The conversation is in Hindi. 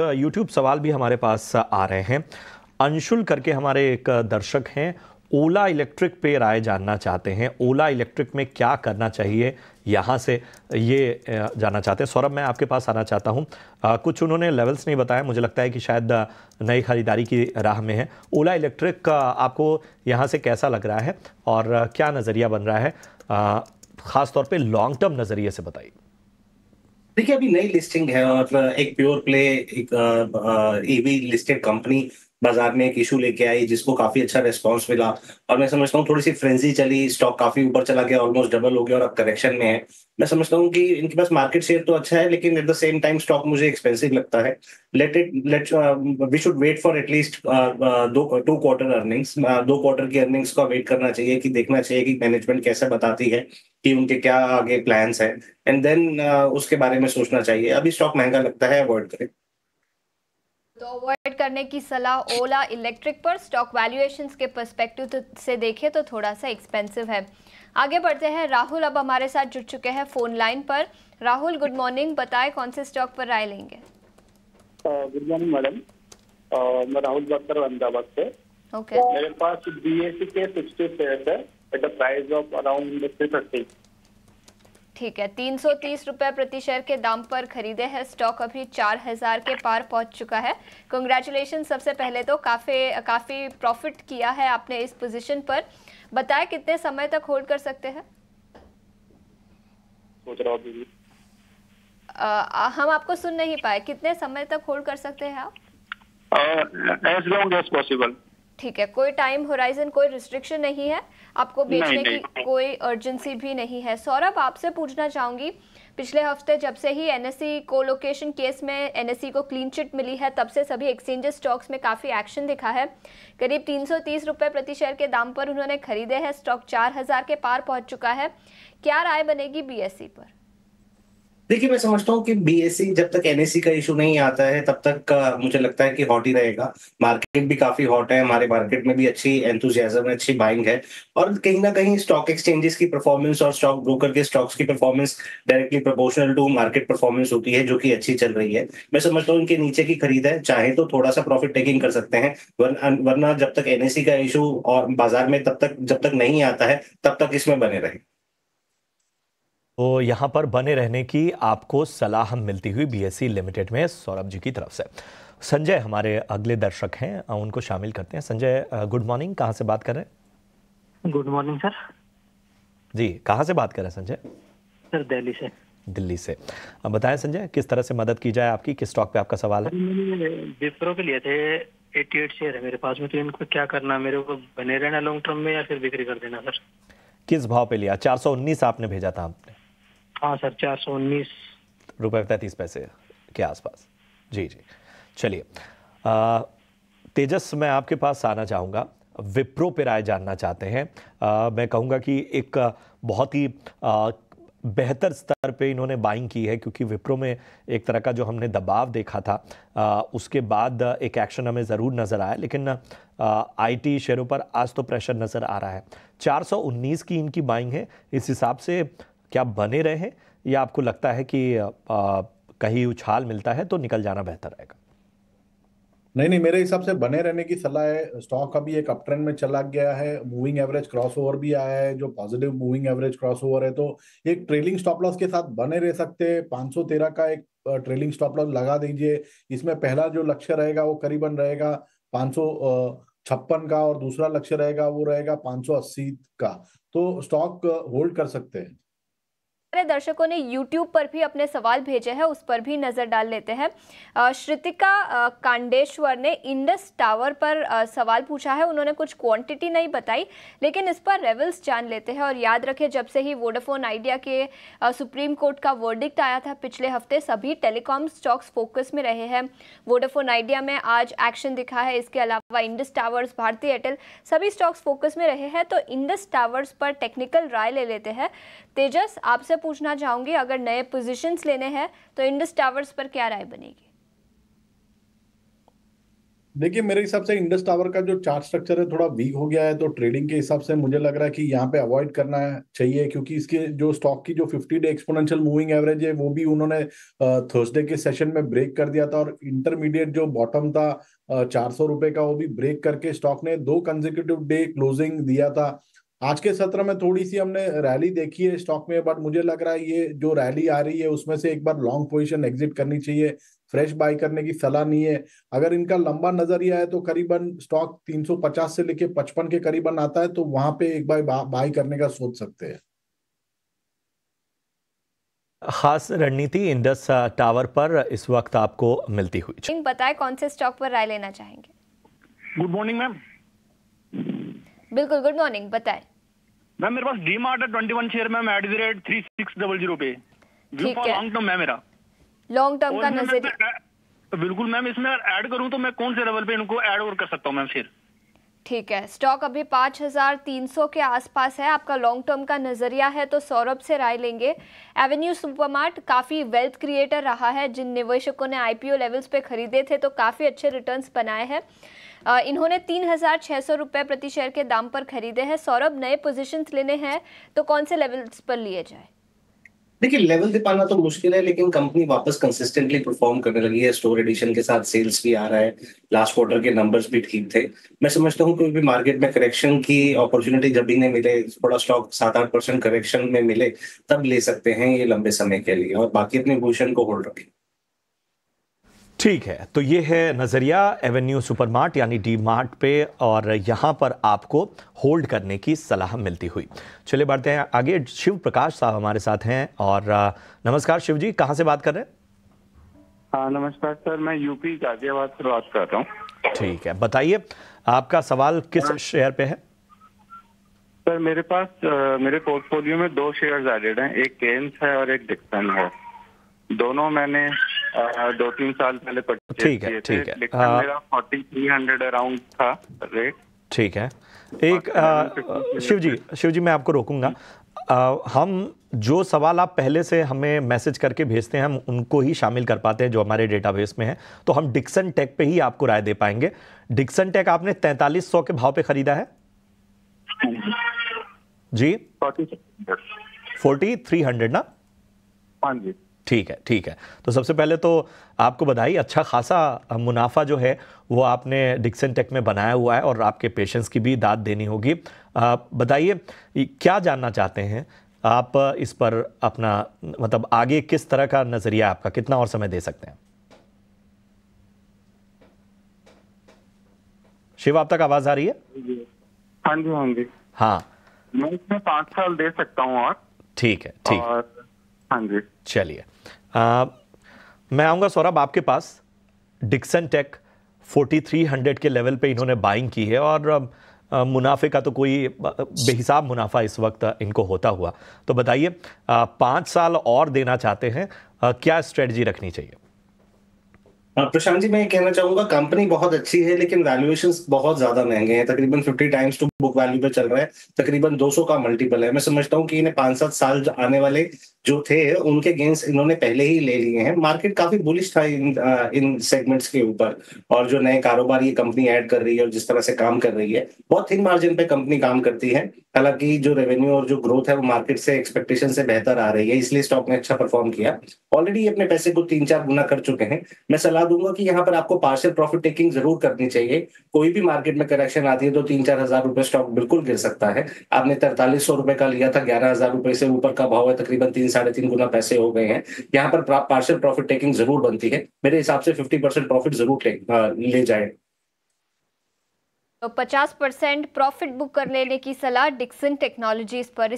यूट्यूब सवाल भी हमारे पास आ रहे हैं अंशुल करके हमारे एक दर्शक हैं ओला इलेक्ट्रिक पे राय जानना चाहते हैं ओला इलेक्ट्रिक में क्या करना चाहिए यहाँ से ये जानना चाहते हैं सौरभ मैं आपके पास आना चाहता हूँ कुछ उन्होंने लेवल्स नहीं बताया मुझे लगता है कि शायद नई ख़रीदारी की राह में है ओला इलेक्ट्रिक आपको यहाँ से कैसा लग रहा है और क्या नज़रिया बन रहा है ख़ास तौर लॉन्ग टर्म नज़रिए से बताइए देखिए अभी नई लिस्टिंग है और एक प्योर प्ले एक ईवी लिस्टेड कंपनी बाजार में एक इशू लेके आई जिसको काफी अच्छा रेस्पॉन्स मिला और मैं समझता हूँ थोड़ी सी फ्रेंजी चली स्टॉक काफी ऊपर चला गया ऑलमोस्ट डबल हो गया और अब करेक्शन में है मैं समझता हूँ कि इनके पास मार्केट शेयर तो अच्छा है लेकिन at the same time stock मुझे एक्सपेंसिव लगता है let it let we should wait for at least दो टू क्वार्टर अर्निंग्स दो क्वार्टर की अर्निंग्स का वेट करना चाहिए कि देखना चाहिए कि मैनेजमेंट कैसे बताती है कि उनके क्या आगे प्लान्स हैं एंड देन uh, उसके बारे में सोचना चाहिए अभी स्टॉक महंगा लगता है अवॉइड करें तो अवॉइड करने की सलाह ओला इलेक्ट्रिक पर स्टॉक वैल्यूएशंस के पर्सपेक्टिव तो से देखें तो थोड़ा सा एक्सपेंसिव है आगे बढ़ते हैं राहुल अब हमारे साथ जुड़ चुके हैं फोन लाइन पर राहुल गुड मॉर्निंग बताएं कौन से स्टॉक पर राय लेंगे गुड मॉर्निंग मैडम मैं राहुल बख्तर अहमदाबाद से ओके okay. मेरे पास बी के सिक्सटी शेयर है at the price of around three thirty ठीक है तीन सौ तीस रुपये प्रति शेयर के दाम पर खरीदे हैं स्टॉक अभी चार हज़ार के पार पहुंच चुका है कंग्रेचुलेशन सबसे पहले तो काफ़ी काफ़ी प्रॉफिट किया है आपने इस पोजीशन पर बताया कितने समय तक होल्ड कर सकते हैं हम आपको सुन नहीं पाए कितने समय तक होल्ड कर सकते हैं आप एज लॉन्ग एज पॉसिबल ठीक है कोई टाइम होराइजन कोई रिस्ट्रिक्शन नहीं है आपको बेचने नहीं, की कोई अर्जेंसी भी नहीं है सौरभ आपसे पूछना चाहूंगी पिछले हफ्ते जब से ही एनएससी कोलोकेशन केस में एनएससी e को क्लीन चिट मिली है तब से सभी एक्सचेंजेस स्टॉक्स में काफ़ी एक्शन दिखा है करीब तीन सौ प्रति शेयर के दाम पर उन्होंने खरीदे हैं स्टॉक 4000 के पार पहुंच चुका है क्या राय बनेगी बीएससी e पर देखिए मैं समझता हूँ कि बीएसई e जब तक एनएससी e का इशू नहीं आता है तब तक मुझे लगता है कि हॉट ही रहेगा मार्केट भी काफी हॉट है हमारे मार्केट में भी अच्छी एंथुजियाजम है अच्छी बाइंग है और कहीं ना कहीं स्टॉक एक्सचेंजेस की परफॉर्मेंस और स्टॉक ब्रोकर के स्टॉक्स की performance directly proportional to market performance होती है जो की अच्छी चल रही है मैं समझता हूँ इनके नीचे की खरीद है चाहे तो थोड़ा सा प्रॉफिट टेकिंग कर सकते हैं वरना जब तक एनएससी e का इशू और बाजार में तब तक जब तक नहीं आता है तब तक इसमें बने रहे तो यहाँ पर बने रहने की आपको सलाह मिलती हुई बीएससी लिमिटेड e में सौरभ जी की तरफ से संजय हमारे अगले दर्शक हैं उनको शामिल करते हैं संजय गुड मॉर्निंग कहाँ से बात कर रहे हैं गुड मॉर्निंग सर जी कहाँ से बात कर रहे हैं संजय सर दिल्ली से दिल्ली से अब बताएं संजय किस तरह से मदद की जाए आपकी किस स्टॉक पे आपका सवाल है विप्रो के लिए थे 88 शेयर है मेरे पास में तो इनको क्या करना मेरे को बने रहना लॉन्ग टर्म में या फिर बिक्री कर देना सर किस भाव पे लिया 419 आपने भेजा था हाँ सर चार सौ उन्नीस रुपये तैंतीस पैसे के आसपास जी जी चलिए तेजस मैं आपके पास आना चाहूँगा विप्रो पे राय जानना चाहते हैं आ, मैं कहूँगा कि एक बहुत ही बेहतर स्तर पे इन्होंने बाइंग की है क्योंकि विप्रो में एक तरह का जो हमने दबाव देखा था आ, उसके बाद एक एक्शन हमें ज़रूर नज़र आया लेकिन आईटी शेयरों पर आज तो प्रेशर नज़र आ रहा है 419 की इनकी बाइंग है इस हिसाब से क्या बने रहें या आपको लगता है कि आ, कहीं उछाल मिलता है तो निकल जाना बेहतर रहेगा नहीं नहीं मेरे हिसाब से बने रहने की सलाह है स्टॉक अभी एक अपट्रेंड में चला गया है मूविंग एवरेज क्रॉसओवर भी आया है जो पॉजिटिव मूविंग एवरेज क्रॉसओवर है तो एक ट्रेलिंग स्टॉप लॉस के साथ बने रह सकते हैं पांच सौ तेरह का एक ट्रेलिंग स्टॉप लॉस लगा दीजिए इसमें पहला जो लक्ष्य रहेगा वो करीबन रहेगा पाँच छप्पन का और दूसरा लक्ष्य रहेगा वो रहेगा पाँच सौ अस्सी का तो स्टॉक होल्ड कर सकते हैं सारे दर्शकों ने यूट्यूब पर भी अपने सवाल भेजे हैं उस पर भी नज़र डाल लेते हैं श्रुतिका कांडेश्वर ने इंडस टावर पर सवाल पूछा है उन्होंने कुछ क्वांटिटी नहीं बताई लेकिन इस पर रेवल्स जान लेते हैं और याद रखें जब से ही वोडाफोन आइडिया के सुप्रीम कोर्ट का वर्डिक्ट आया था पिछले हफ्ते सभी टेलीकॉम स्टॉक्स फोकस में रहे हैं वोडाफोन आइडिया में आज एक्शन दिखा है इसके अलावा इंडस टावर्स भारतीय एयरटेल सभी स्टॉक्स फोकस में रहे हैं तो इंडस टावर्स पर टेक्निकल राय ले लेते हैं तेजस आपसे पूछना चाहूंगी अगर नए पोजीशंस लेने हैं तो इंडस टावर्स पर क्या राय बनेगी देखिए मेरे हिसाब से इंडस टावर का जो चार्ट स्ट्रक्चर है थोड़ा वीक हो गया है तो ट्रेडिंग के हिसाब से मुझे लग रहा है कि यहाँ पे अवॉइड करना चाहिए क्योंकि इसके जो स्टॉक की जो 50 डे एक्सपोनेंशियल मूविंग एवरेज है वो भी उन्होंने थर्सडे के सेशन में ब्रेक कर दिया था और इंटरमीडिएट जो बॉटम था चार सौ का वो भी ब्रेक करके स्टॉक ने दो कंजिक्यूटिव डे क्लोजिंग दिया था आज के सत्र में थोड़ी सी हमने रैली देखी है स्टॉक में बट मुझे लग रहा है ये जो रैली आ रही है उसमें से एक बार लॉन्ग पोजीशन एग्जिट करनी चाहिए फ्रेश बाय करने की सलाह नहीं है अगर इनका लंबा नजरिया है तो करीबन स्टॉक 350 से लेके 55 के करीबन आता है तो वहां पे एक बार बाय करने का सोच सकते हैं खास रणनीति इंडस टावर uh, पर इस वक्त आपको मिलती हुई बताए कौन से स्टॉक पर राय लेना चाहेंगे गुड मॉर्निंग मैम बिल्कुल गुड मॉर्निंग बताए मैम मेरे पास D Mart twenty one share ma'am at the rate three six double zero पे लॉन्ग टर्म है मेरा लॉन्ग टर्म का नजरिया बिल्कुल मैम इसमें ऐड करूं तो मैं कौन से लेवल पे इनको ऐड और कर सकता हूं मैम शेयर ठीक है स्टॉक अभी 5,300 के आसपास है आपका लॉन्ग टर्म का नज़रिया है तो सौरभ से राय लेंगे एवेन्यू सुपरमार्ट काफ़ी वेल्थ क्रिएटर रहा है जिन निवेशकों ने आईपीओ लेवल्स पे खरीदे थे तो काफ़ी अच्छे रिटर्न्स बनाए हैं इन्होंने तीन हज़ार छः सौ रुपये प्रति शेयर के दाम पर खरीदे हैं सौरभ नए पोजीशंस लेने हैं तो कौन से लेवल्स पर लिए जाए देखिए लेवल पाना तो मुश्किल है लेकिन कंपनी वापस कंसिस्टेंटली परफॉर्म करने लगी है स्टोर एडिशन के साथ सेल्स भी आ रहा है लास्ट क्वार्टर के नंबर्स भी ठीक थे मैं समझता हूँ कोई भी मार्केट में करेक्शन की अपॉर्चुनिटी जब भी नहीं मिले थोड़ा स्टॉक सात आठ परसेंट करेक्शन में मिले तब ले सकते हैं ये लंबे समय के लिए और बाकी अपने भूषण को होल्ड रखें ठीक है तो ये है नज़रिया एवेन्यू सुपरमार्ट यानी डी मार्ट पे और यहाँ पर आपको होल्ड करने की सलाह मिलती हुई चलिए बढ़ते हैं आगे शिव प्रकाश साहब हमारे साथ हैं और नमस्कार शिव जी कहाँ से बात कर रहे हैं हाँ नमस्कार सर मैं यूपी गाजियाबाद से बात कर रहा हूँ ठीक है बताइए आपका सवाल किस हाँ। शेयर पे है सर मेरे पास मेरे पोर्टफोलियो में दो शेयर एडेड हैं एक केन्स है और एक डिक्सन है दोनों मैंने दो तीन साल पहले ठीक है ठीक है फोर्टी थ्री हंड्रेड अराउंड था रेट ठीक है एक शिव जी शिव जी मैं आपको रोकूंगा आ, हम जो सवाल आप पहले से हमें मैसेज करके भेजते हैं हम उनको ही शामिल कर पाते हैं जो हमारे डेटाबेस में है तो हम डिक्सन टेक पे ही आपको राय दे पाएंगे डिक्सन टेक आपने तैतालीस सौ के भाव पे खरीदा है जी फोर्टी थ्री हंड्रेड ना हाँ जी ठीक है ठीक है तो सबसे पहले तो आपको बधाई अच्छा खासा मुनाफा जो है वो आपने डिक्सन टेक में बनाया हुआ है और आपके पेशेंट्स की भी दाद देनी होगी बताइए क्या जानना चाहते हैं आप इस पर अपना मतलब आगे किस तरह का नज़रिया आपका कितना और समय दे सकते हैं शिव आप तक आवाज़ आ रही है हाँ जी हाँ जी हाँ मैं इसमें पाँच साल दे सकता हूँ और ठीक है ठीक हाँ जी चलिए आ, मैं आऊँगा सौरभ आपके पास डिक्सन टेक 4300 के लेवल पे इन्होंने बाइंग की है और मुनाफे का तो कोई बेहिसाब मुनाफा इस वक्त इनको होता हुआ तो बताइए पाँच साल और देना चाहते हैं क्या स्ट्रेटजी रखनी चाहिए हाँ, प्रशांत जी मैं ये कहना चाहूंगा कंपनी बहुत अच्छी है लेकिन वैल्यूएशन बहुत ज्यादा महंगे हैं तकरीबन fifty times to book value पे चल रहा है तकरीबन सौ का मल्टीपल है मैं समझता हूँ कि इन्हें पांच सात साल आने वाले जो थे उनके गेंस इन्होंने पहले ही ले लिए हैं मार्केट काफी बुलिश था इन इन सेगमेंट्स के ऊपर और जो नए कारोबार ये कंपनी ऐड कर रही है और जिस तरह से काम कर रही है बहुत थिन मार्जिन पे कंपनी काम करती है हालांकि जो रेवेन्यू और जो ग्रोथ है वो मार्केट से एक्सपेक्टेशन से बेहतर आ रही है इसलिए स्टॉक ने अच्छा परफॉर्म किया ऑलरेडी अपने पैसे को तीन चार गुना कर चुके हैं मैं सलाह सलाह दूंगा कि यहाँ पर आपको पार्शियल प्रॉफिट टेकिंग जरूर करनी चाहिए कोई भी मार्केट में करेक्शन आती है तो तीन चार हजार रुपए स्टॉक बिल्कुल गिर सकता है आपने तैतालीस सौ रुपए का लिया था ग्यारह हजार रुपए से ऊपर का भाव है तकरीबन तीन साढ़े तीन गुना पैसे हो गए हैं यहाँ पर पार्शियल प्रॉफिट टेकिंग जरूर बनती है मेरे हिसाब से फिफ्टी प्रॉफिट जरूर ले जाए तो 50 परसेंट प्रॉफिट बुक कर लेने की सलाह डिक्सन टेक्नोलॉजीज पर